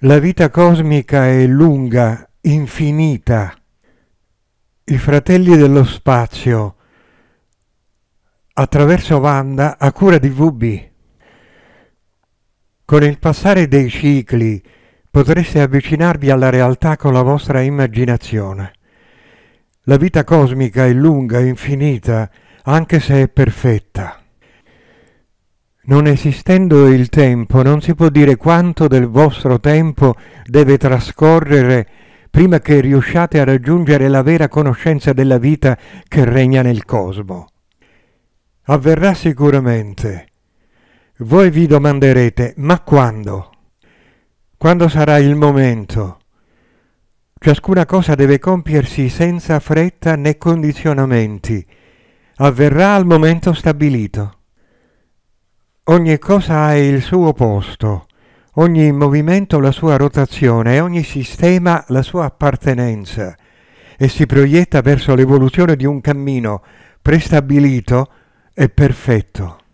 La vita cosmica è lunga, infinita. I fratelli dello spazio, attraverso Wanda a cura di VB. Con il passare dei cicli potreste avvicinarvi alla realtà con la vostra immaginazione. La vita cosmica è lunga, infinita, anche se è perfetta. Non esistendo il tempo, non si può dire quanto del vostro tempo deve trascorrere prima che riusciate a raggiungere la vera conoscenza della vita che regna nel cosmo. Avverrà sicuramente. Voi vi domanderete, ma quando? Quando sarà il momento? Ciascuna cosa deve compiersi senza fretta né condizionamenti. Avverrà al momento stabilito. Ogni cosa ha il suo posto, ogni movimento la sua rotazione e ogni sistema la sua appartenenza e si proietta verso l'evoluzione di un cammino prestabilito e perfetto.